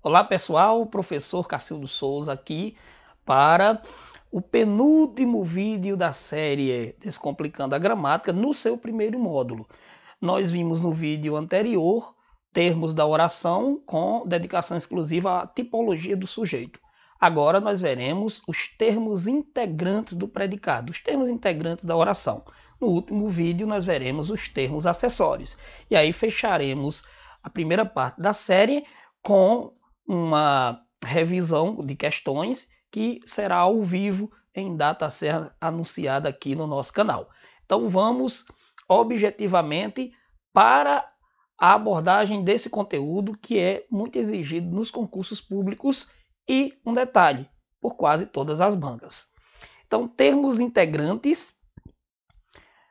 Olá pessoal, professor Cacildo Souza aqui para o penúltimo vídeo da série Descomplicando a Gramática no seu primeiro módulo. Nós vimos no vídeo anterior termos da oração com dedicação exclusiva à tipologia do sujeito. Agora nós veremos os termos integrantes do predicado, os termos integrantes da oração. No último vídeo nós veremos os termos acessórios. E aí fecharemos a primeira parte da série com uma revisão de questões que será ao vivo em data a ser anunciada aqui no nosso canal. Então vamos objetivamente para a abordagem desse conteúdo que é muito exigido nos concursos públicos e um detalhe, por quase todas as bancas. Então, termos integrantes,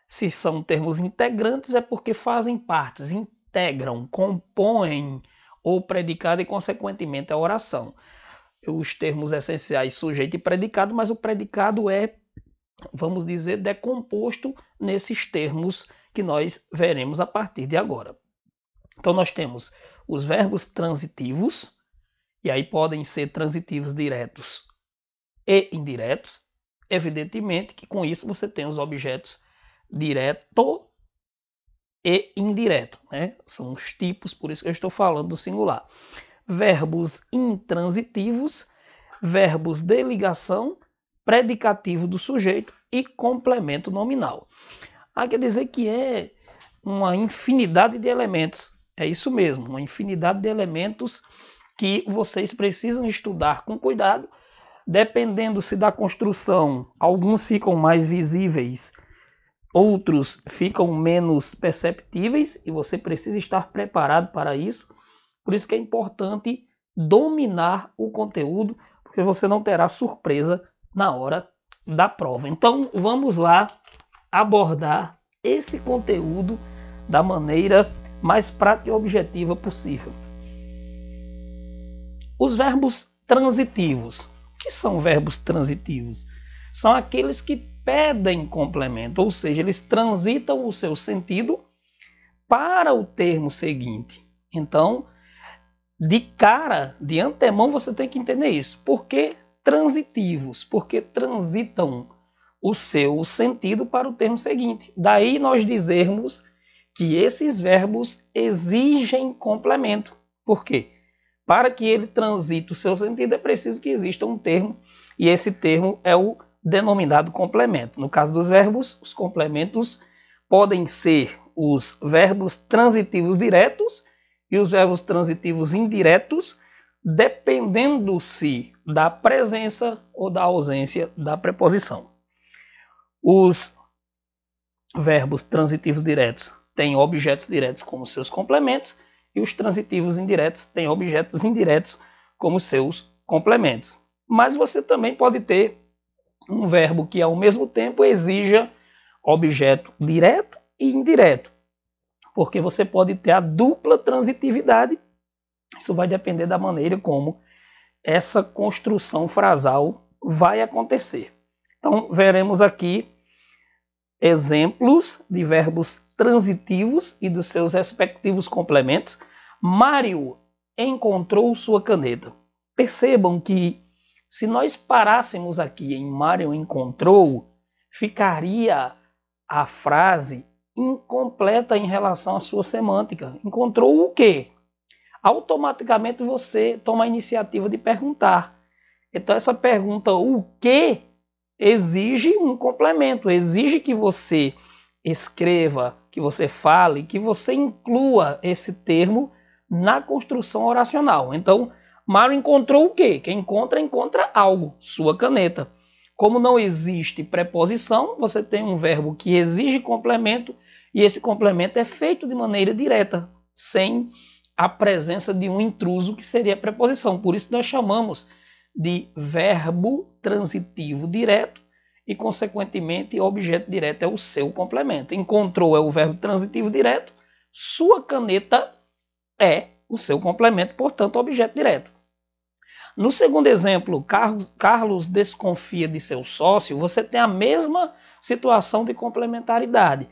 se são termos integrantes é porque fazem parte, integram, compõem ou predicado e, consequentemente, a oração. Os termos essenciais sujeito e predicado, mas o predicado é, vamos dizer, decomposto nesses termos que nós veremos a partir de agora. Então, nós temos os verbos transitivos, e aí podem ser transitivos diretos e indiretos. Evidentemente que com isso você tem os objetos direto e indireto. Né? São os tipos, por isso que eu estou falando do singular. Verbos intransitivos, verbos de ligação, predicativo do sujeito e complemento nominal. Ah, quer dizer que é uma infinidade de elementos. É isso mesmo, uma infinidade de elementos que vocês precisam estudar com cuidado, dependendo se da construção, alguns ficam mais visíveis outros ficam menos perceptíveis e você precisa estar preparado para isso. Por isso que é importante dominar o conteúdo, porque você não terá surpresa na hora da prova. Então vamos lá abordar esse conteúdo da maneira mais prática e objetiva possível. Os verbos transitivos. O que são verbos transitivos? São aqueles que pedem complemento, ou seja, eles transitam o seu sentido para o termo seguinte. Então, de cara, de antemão, você tem que entender isso. Por que transitivos? Porque transitam o seu sentido para o termo seguinte. Daí nós dizermos que esses verbos exigem complemento. Por quê? Para que ele transite o seu sentido, é preciso que exista um termo, e esse termo é o denominado complemento. No caso dos verbos, os complementos podem ser os verbos transitivos diretos e os verbos transitivos indiretos, dependendo-se da presença ou da ausência da preposição. Os verbos transitivos diretos têm objetos diretos como seus complementos e os transitivos indiretos têm objetos indiretos como seus complementos. Mas você também pode ter um verbo que ao mesmo tempo exija objeto direto e indireto, porque você pode ter a dupla transitividade. Isso vai depender da maneira como essa construção frasal vai acontecer. Então, veremos aqui exemplos de verbos transitivos e dos seus respectivos complementos. Mário encontrou sua caneta. Percebam que se nós parássemos aqui em Mario encontrou, ficaria a frase incompleta em relação à sua semântica. Encontrou o quê? Automaticamente você toma a iniciativa de perguntar. Então essa pergunta o que exige um complemento, exige que você escreva, que você fale, que você inclua esse termo na construção oracional. Então, Mário encontrou o quê? Quem encontra, encontra algo, sua caneta. Como não existe preposição, você tem um verbo que exige complemento e esse complemento é feito de maneira direta, sem a presença de um intruso que seria a preposição. Por isso nós chamamos de verbo transitivo direto e, consequentemente, objeto direto é o seu complemento. Encontrou é o verbo transitivo direto, sua caneta é o seu complemento, portanto, objeto direto. No segundo exemplo, Carlos desconfia de seu sócio, você tem a mesma situação de complementaridade.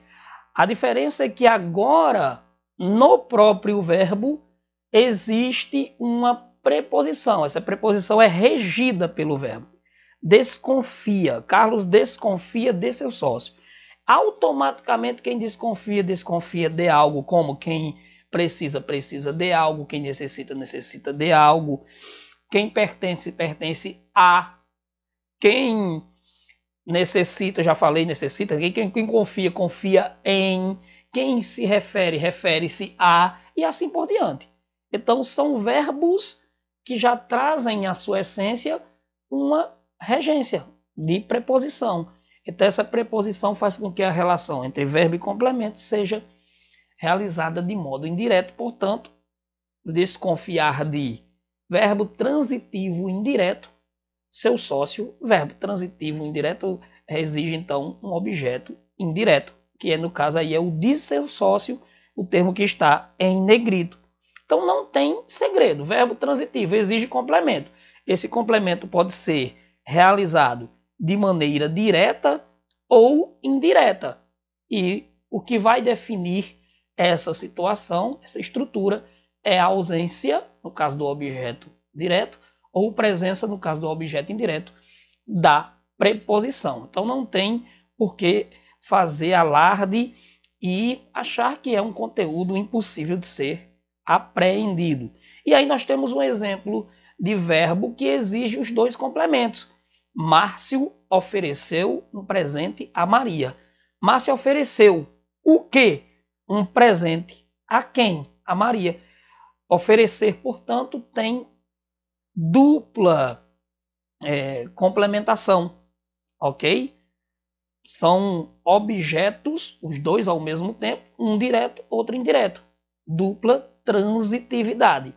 A diferença é que agora, no próprio verbo, existe uma preposição. Essa preposição é regida pelo verbo. Desconfia. Carlos desconfia de seu sócio. Automaticamente, quem desconfia, desconfia de algo, como quem precisa, precisa de algo, quem necessita, necessita de algo. Quem pertence, pertence a. Quem necessita, já falei, necessita. Quem, quem confia, confia em. Quem se refere, refere-se a. E assim por diante. Então, são verbos que já trazem à sua essência uma regência de preposição. Então, essa preposição faz com que a relação entre verbo e complemento seja realizada de modo indireto, portanto, desconfiar de verbo transitivo indireto, seu sócio, verbo transitivo indireto exige então um objeto indireto, que é no caso aí é o de seu sócio, o termo que está em negrito. Então não tem segredo. Verbo transitivo exige complemento. Esse complemento pode ser realizado de maneira direta ou indireta. E o que vai definir essa situação, essa estrutura, é a ausência, no caso do objeto direto, ou presença, no caso do objeto indireto, da preposição. Então não tem por que fazer alarde e achar que é um conteúdo impossível de ser apreendido. E aí nós temos um exemplo de verbo que exige os dois complementos. Márcio ofereceu um presente a Maria. Márcio ofereceu o quê? Um presente a quem? A Maria. Oferecer, portanto, tem dupla é, complementação, ok? São objetos, os dois ao mesmo tempo, um direto, outro indireto. Dupla transitividade.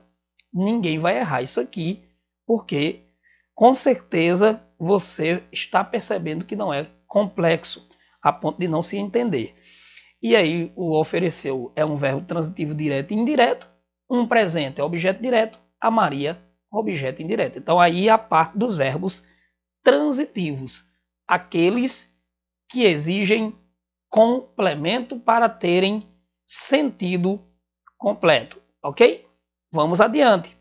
Ninguém vai errar isso aqui, porque com certeza você está percebendo que não é complexo, a ponto de não se entender. E aí, o ofereceu é um verbo transitivo direto e indireto, um presente é objeto direto, a Maria, objeto indireto. Então aí é a parte dos verbos transitivos, aqueles que exigem complemento para terem sentido completo, ok? Vamos adiante.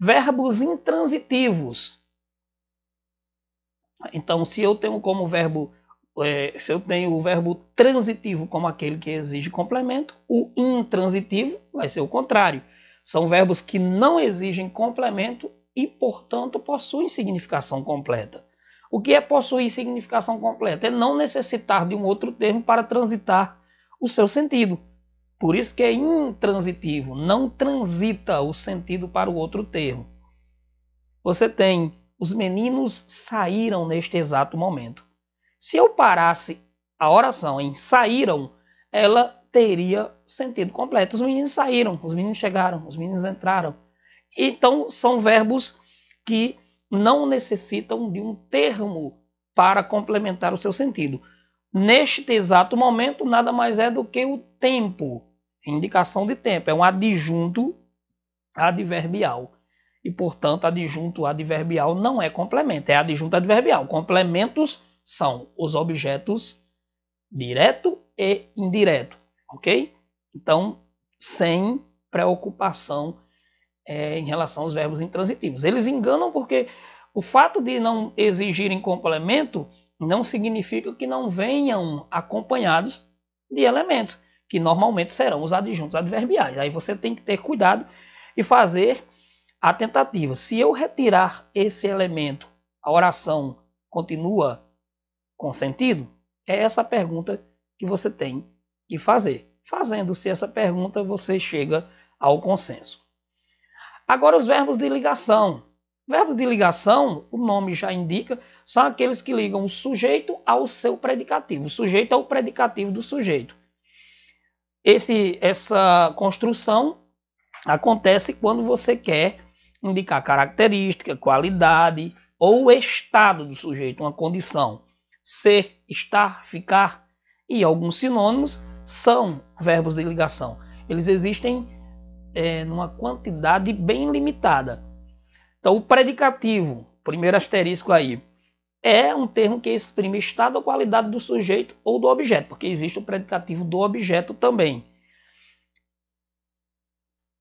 Verbos intransitivos. Então, se eu tenho como verbo é, se eu tenho o verbo transitivo como aquele que exige complemento, o intransitivo vai ser o contrário. São verbos que não exigem complemento e, portanto, possuem significação completa. O que é possuir significação completa? É não necessitar de um outro termo para transitar o seu sentido. Por isso que é intransitivo, não transita o sentido para o outro termo. Você tem os meninos saíram neste exato momento. Se eu parasse a oração em saíram, ela teria sentido completo. Os meninos saíram, os meninos chegaram, os meninos entraram. Então, são verbos que não necessitam de um termo para complementar o seu sentido. Neste exato momento, nada mais é do que o tempo, indicação de tempo. É um adjunto adverbial. E, portanto, adjunto adverbial não é complemento, é adjunto adverbial. Complementos são os objetos direto e indireto, ok? Então, sem preocupação é, em relação aos verbos intransitivos. Eles enganam porque o fato de não exigirem complemento não significa que não venham acompanhados de elementos, que normalmente serão os adjuntos adverbiais. Aí você tem que ter cuidado e fazer a tentativa. Se eu retirar esse elemento, a oração continua com sentido? É essa pergunta que você tem que fazer. Fazendo-se essa pergunta, você chega ao consenso. Agora, os verbos de ligação. Verbos de ligação, o nome já indica, são aqueles que ligam o sujeito ao seu predicativo. O sujeito é o predicativo do sujeito. Esse, essa construção acontece quando você quer indicar característica, qualidade ou estado do sujeito, uma condição ser, estar, ficar e alguns sinônimos são verbos de ligação. Eles existem é, numa quantidade bem limitada. Então, o predicativo, primeiro asterisco aí, é um termo que exprime estado ou qualidade do sujeito ou do objeto, porque existe o predicativo do objeto também.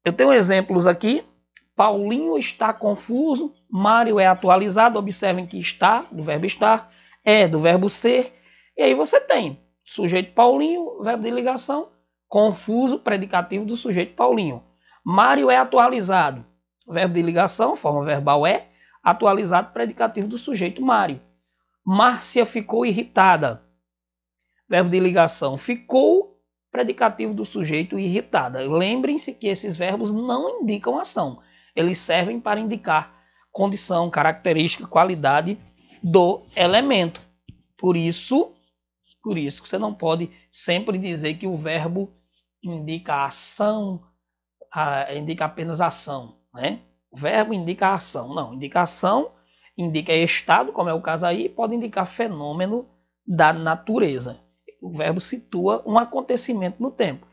Eu tenho exemplos aqui. Paulinho está confuso, Mário é atualizado, observem que está, do verbo estar é, do verbo ser. E aí você tem sujeito Paulinho, verbo de ligação, confuso, predicativo do sujeito Paulinho. Mário é atualizado, verbo de ligação, forma verbal é, atualizado, predicativo do sujeito Mário. Márcia ficou irritada, verbo de ligação ficou, predicativo do sujeito irritada. Lembrem-se que esses verbos não indicam ação, eles servem para indicar condição, característica, qualidade do elemento. Por isso, por isso que você não pode sempre dizer que o verbo indica ação, a, indica apenas ação, né? O verbo indica ação, não. Indicação indica estado, como é o caso aí, pode indicar fenômeno da natureza. O verbo situa um acontecimento no tempo.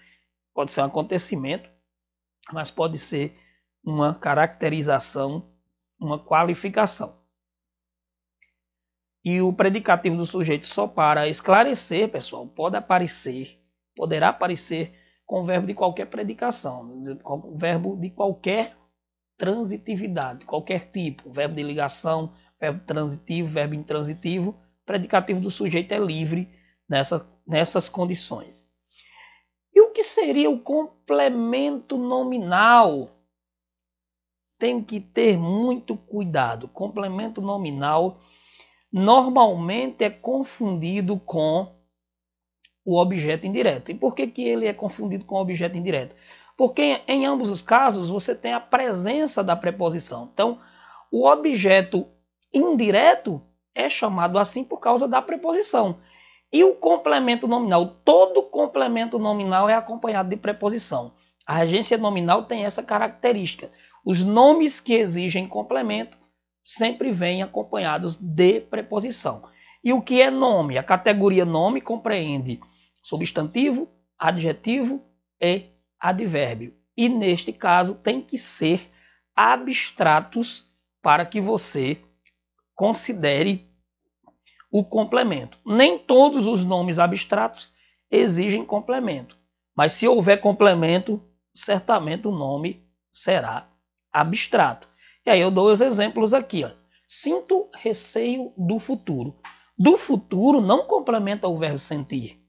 Pode ser um acontecimento, mas pode ser uma caracterização, uma qualificação. E o predicativo do sujeito só para esclarecer, pessoal, pode aparecer, poderá aparecer com o verbo de qualquer predicação, com verbo de qualquer transitividade, qualquer tipo, verbo de ligação, verbo transitivo, verbo intransitivo, predicativo do sujeito é livre nessa, nessas condições. E o que seria o complemento nominal? Tem que ter muito cuidado. Complemento nominal normalmente é confundido com o objeto indireto. E por que, que ele é confundido com o objeto indireto? Porque em ambos os casos você tem a presença da preposição. Então, o objeto indireto é chamado assim por causa da preposição. E o complemento nominal, todo complemento nominal é acompanhado de preposição. A agência nominal tem essa característica. Os nomes que exigem complemento sempre vêm acompanhados de preposição. E o que é nome? A categoria nome compreende substantivo, adjetivo e advérbio. E neste caso tem que ser abstratos para que você considere o complemento. Nem todos os nomes abstratos exigem complemento, mas se houver complemento, certamente o nome será abstrato. E aí eu dou os exemplos aqui. Ó. Sinto receio do futuro. Do futuro não complementa o verbo sentir.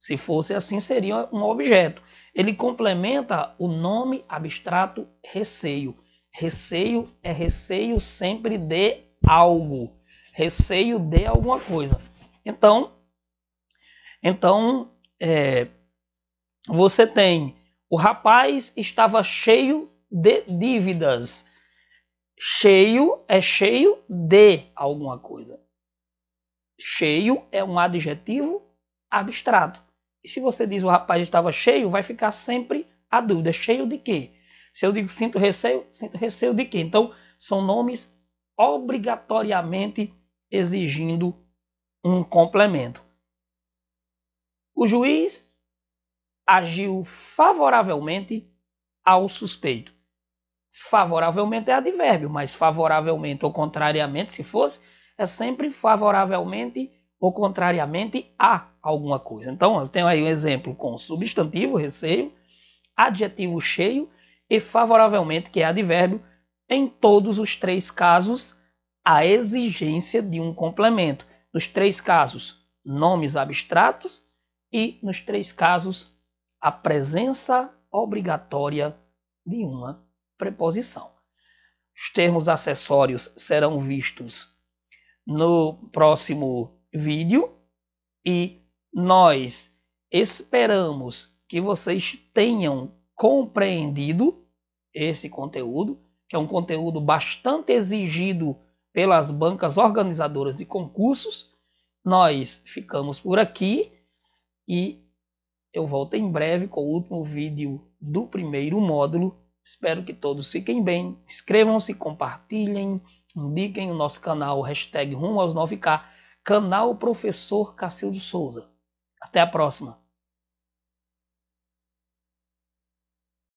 Se fosse assim, seria um objeto. Ele complementa o nome abstrato receio. Receio é receio sempre de algo. Receio de alguma coisa. Então, então é, você tem o rapaz estava cheio de dívidas. Cheio é cheio de alguma coisa. Cheio é um adjetivo abstrato. E se você diz o rapaz estava cheio, vai ficar sempre a dúvida: cheio de quê? Se eu digo sinto receio, sinto receio de quê? Então, são nomes obrigatoriamente exigindo um complemento. O juiz agiu favoravelmente ao suspeito. Favoravelmente é advérbio, mas favoravelmente ou contrariamente, se fosse, é sempre favoravelmente ou contrariamente a alguma coisa. Então, eu tenho aí um exemplo com substantivo, receio, adjetivo cheio e favoravelmente, que é advérbio, em todos os três casos, a exigência de um complemento. Nos três casos, nomes abstratos e, nos três casos, a presença obrigatória de uma preposição. Os termos acessórios serão vistos no próximo vídeo e nós esperamos que vocês tenham compreendido esse conteúdo, que é um conteúdo bastante exigido pelas bancas organizadoras de concursos. Nós ficamos por aqui e eu volto em breve com o último vídeo do primeiro módulo Espero que todos fiquem bem. Inscrevam-se, compartilhem, indiquem o nosso canal, hashtag rumo aos 9K, canal Professor Cacildo Souza. Até a próxima!